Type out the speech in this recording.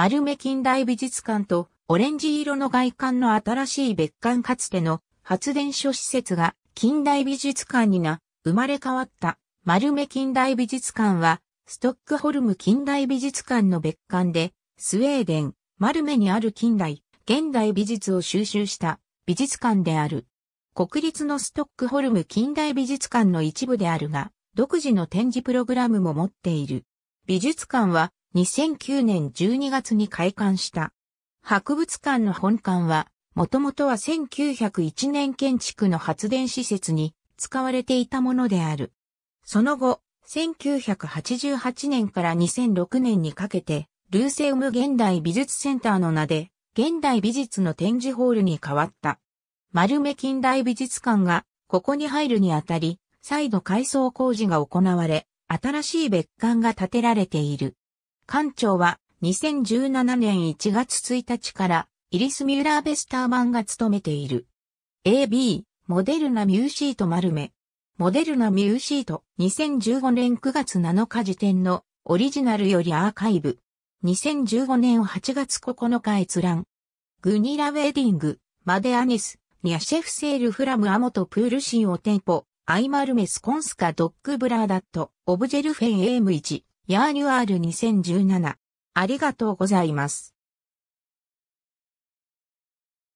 丸目近代美術館とオレンジ色の外観の新しい別館かつての発電所施設が近代美術館にな、生まれ変わった丸目近代美術館はストックホルム近代美術館の別館でスウェーデン、丸目にある近代、現代美術を収集した美術館である。国立のストックホルム近代美術館の一部であるが、独自の展示プログラムも持っている。美術館は2009年12月に開館した。博物館の本館は、もともとは1901年建築の発電施設に使われていたものである。その後、1988年から2006年にかけて、ルーセウム現代美術センターの名で、現代美術の展示ホールに変わった。丸目近代美術館が、ここに入るにあたり、再度改装工事が行われ、新しい別館が建てられている。館長は2017年1月1日からイリス・ミューラー・ベスターマンが務めている。AB、モデルナ・ミューシート・マルメ。モデルナ・ミューシート、2015年9月7日時点のオリジナルよりアーカイブ。2015年8月9日閲覧。グニラ・ウェディング、マデ・アニス、ニャシェフ・セール・フラム・アモト・プール・シン・オテンポ、アイマルメス・コンスカ・ドッグ・ブラーダット、オブジェル・フェン・エーム・1。ヤーニュアール2017。ありがとうございます。